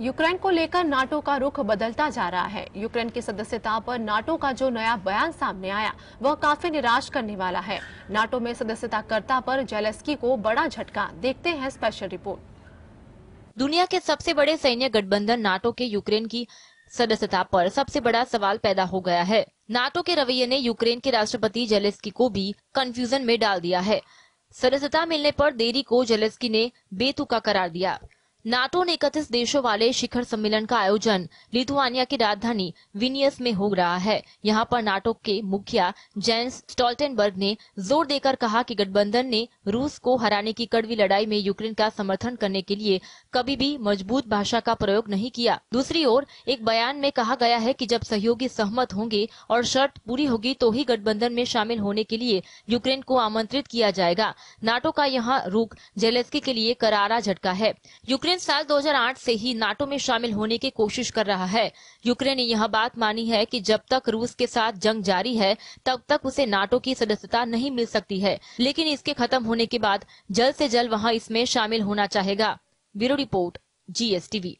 Ukraine को लेकर NATO का रुख बदलता जा रहा है यूक्रेन की सदस्यता पर नाटो का जो नया बयान सामने आया वह काफी निराश करने वाला है नाटो में सदस्यता करता पर जेलेस्की को बड़ा झटका देखते हैं स्पेशल रिपोर्ट दुनिया के सबसे बड़े सैन्य गठबंधन नाटो के यूक्रेन की सदस्यता पर सबसे बड़ा सवाल पैदा हो गया है नाटो के रवैये ने यूक्रेन के राष्ट्रपति जेलेस्की को भी कंफ्यूजन में डाल दिया है सदस्यता मिलने पर देरी को जेलेस्की ने बेतुका करार दिया नाटो ने इकतीस देशों वाले शिखर सम्मेलन का आयोजन लिथुआनिया की राजधानी विनियस में हो रहा है यहाँ पर नाटो के मुखिया जेंस स्टॉल्टेनबर्ग ने जोर देकर कहा कि गठबंधन ने रूस को हराने की कड़वी लड़ाई में यूक्रेन का समर्थन करने के लिए कभी भी मजबूत भाषा का प्रयोग नहीं किया दूसरी ओर एक बयान में कहा गया है की जब सहयोगी सहमत होंगे और शर्त पूरी होगी तो ही गठबंधन में शामिल होने के लिए यूक्रेन को आमंत्रित किया जाएगा नाटो का यहाँ रुख जेलेस्की के लिए करारा झटका है यूक्रेन यूक्रेन साल 2008 से ही नाटो में शामिल होने की कोशिश कर रहा है यूक्रेन ने यह बात मानी है कि जब तक रूस के साथ जंग जारी है तब तक उसे नाटो की सदस्यता नहीं मिल सकती है लेकिन इसके खत्म होने के बाद जल्द से जल्द वहां इसमें शामिल होना चाहेगा ब्यूरो रिपोर्ट जीएसटीवी